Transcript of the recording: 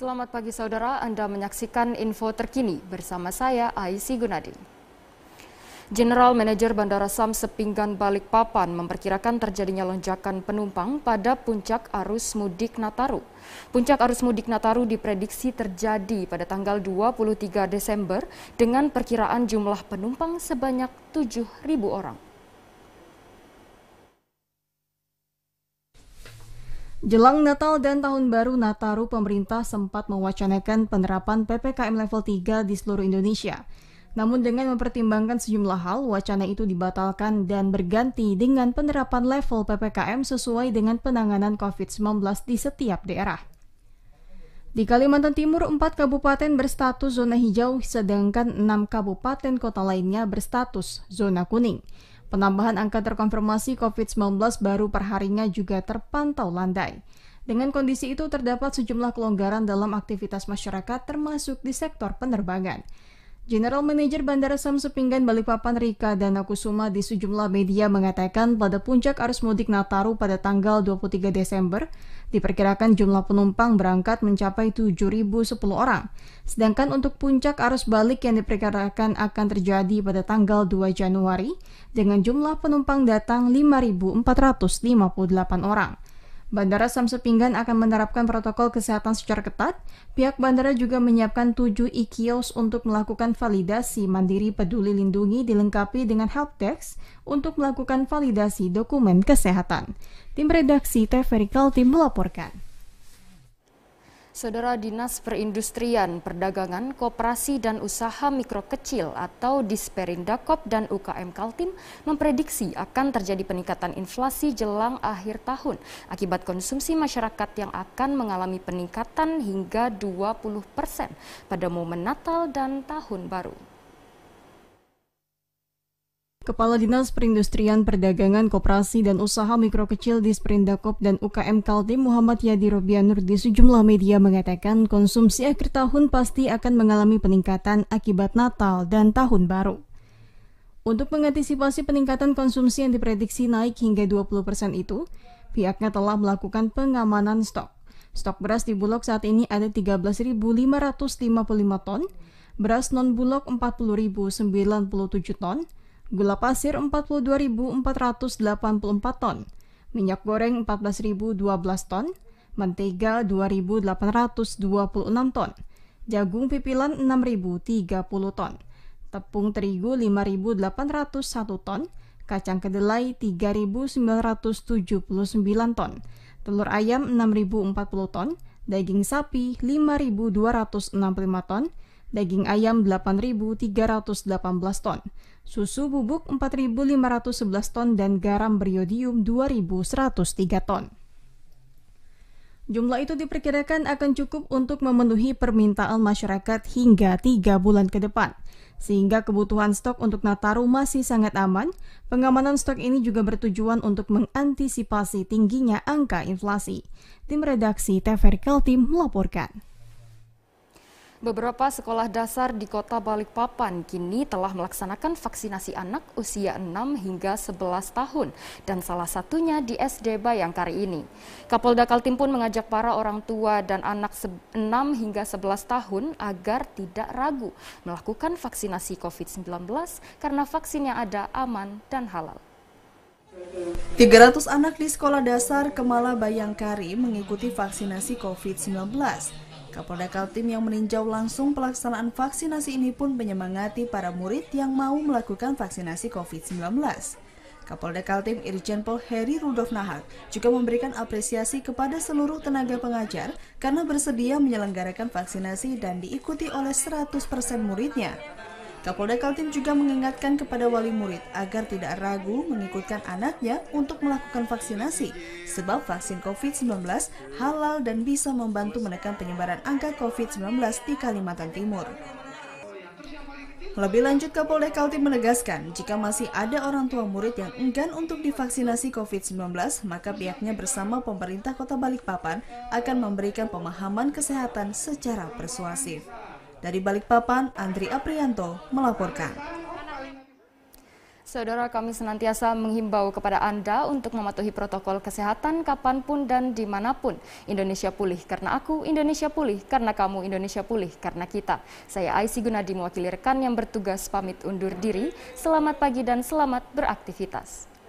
Selamat pagi saudara, Anda menyaksikan info terkini bersama saya Aisy Gunadi. General Manager Bandara Sam Sepinggan Balikpapan memperkirakan terjadinya lonjakan penumpang pada puncak arus mudik Nataru. Puncak arus mudik Nataru diprediksi terjadi pada tanggal 23 Desember dengan perkiraan jumlah penumpang sebanyak 7.000 orang. Jelang Natal dan Tahun Baru Nataru, pemerintah sempat mewacanakan penerapan PPKM level 3 di seluruh Indonesia. Namun dengan mempertimbangkan sejumlah hal, wacana itu dibatalkan dan berganti dengan penerapan level PPKM sesuai dengan penanganan COVID-19 di setiap daerah. Di Kalimantan Timur, 4 kabupaten berstatus zona hijau, sedangkan 6 kabupaten kota lainnya berstatus zona kuning. Penambahan angka terkonfirmasi COVID-19 baru perharinya juga terpantau landai. Dengan kondisi itu terdapat sejumlah kelonggaran dalam aktivitas masyarakat termasuk di sektor penerbangan. General Manager Bandara Sam Sepinggan Balikpapan Rika Danakusuma di sejumlah media mengatakan pada puncak arus mudik Nataru pada tanggal 23 Desember, diperkirakan jumlah penumpang berangkat mencapai 7.010 orang. Sedangkan untuk puncak arus balik yang diperkirakan akan terjadi pada tanggal 2 Januari, dengan jumlah penumpang datang 5.458 orang. Bandara Samsepinggan akan menerapkan protokol kesehatan secara ketat. Pihak bandara juga menyiapkan tujuh e-kios untuk melakukan validasi mandiri peduli lindungi dilengkapi dengan help helpdesk untuk melakukan validasi dokumen kesehatan. Tim redaksi TVRI Kaltim melaporkan. Saudara Dinas Perindustrian, Perdagangan, Koperasi dan Usaha Mikro Kecil atau Disperindakop dan UKM Kaltim memprediksi akan terjadi peningkatan inflasi jelang akhir tahun akibat konsumsi masyarakat yang akan mengalami peningkatan hingga 20 persen pada momen Natal dan Tahun Baru. Kepala Dinas Perindustrian Perdagangan Koperasi dan Usaha Mikro Kecil di Sprindakop dan UKM Kaltim Muhammad Yadi Robianur di sejumlah media mengatakan konsumsi akhir tahun pasti akan mengalami peningkatan akibat Natal dan Tahun Baru. Untuk mengantisipasi peningkatan konsumsi yang diprediksi naik hingga 20% itu, pihaknya telah melakukan pengamanan stok. Stok beras di Bulog saat ini ada 13.555 ton, beras non-Bulog 40.097 ton, gula pasir 42.484 ton, minyak goreng 14.012 ton, mentega 2.826 ton, jagung pipilan 6.030 ton, tepung terigu 5.801 ton, kacang kedelai 3.979 ton, telur ayam 6.040 ton, daging sapi 5.265 ton, daging ayam 8.318 ton, susu bubuk 4.511 ton, dan garam beriodium 2.103 ton. Jumlah itu diperkirakan akan cukup untuk memenuhi permintaan masyarakat hingga tiga bulan ke depan. Sehingga kebutuhan stok untuk Nataru masih sangat aman, pengamanan stok ini juga bertujuan untuk mengantisipasi tingginya angka inflasi. Tim redaksi TVRI Kaltim melaporkan. Beberapa sekolah dasar di kota Balikpapan kini telah melaksanakan vaksinasi anak usia 6 hingga 11 tahun dan salah satunya di SD Bayangkari ini. Kapolda Kaltim pun mengajak para orang tua dan anak 6 hingga 11 tahun agar tidak ragu melakukan vaksinasi COVID-19 karena vaksin yang ada aman dan halal. 300 anak di sekolah dasar Kemala Bayangkari mengikuti vaksinasi COVID-19. Kapolda Kaltim yang meninjau langsung pelaksanaan vaksinasi ini pun menyemangati para murid yang mau melakukan vaksinasi COVID-19. Kapolda Kaltim Irjen Pol Heri Rudolf Nahak juga memberikan apresiasi kepada seluruh tenaga pengajar karena bersedia menyelenggarakan vaksinasi dan diikuti oleh 100% muridnya. Kapolda Kaltim juga mengingatkan kepada wali murid agar tidak ragu mengikutkan anaknya untuk melakukan vaksinasi, sebab vaksin COVID-19 halal dan bisa membantu menekan penyebaran angka COVID-19 di Kalimantan Timur. Lebih lanjut, Kapolda Kaltim menegaskan, jika masih ada orang tua murid yang enggan untuk divaksinasi COVID-19, maka pihaknya bersama pemerintah kota Balikpapan akan memberikan pemahaman kesehatan secara persuasif. Dari Balikpapan, Andri Aprianto melaporkan. Saudara kami senantiasa menghimbau kepada Anda untuk mematuhi protokol kesehatan kapanpun dan dimanapun. Indonesia pulih karena aku, Indonesia pulih karena kamu, Indonesia pulih karena kita. Saya Aisy Gunadi mewakili rekan yang bertugas pamit undur diri. Selamat pagi dan selamat beraktivitas.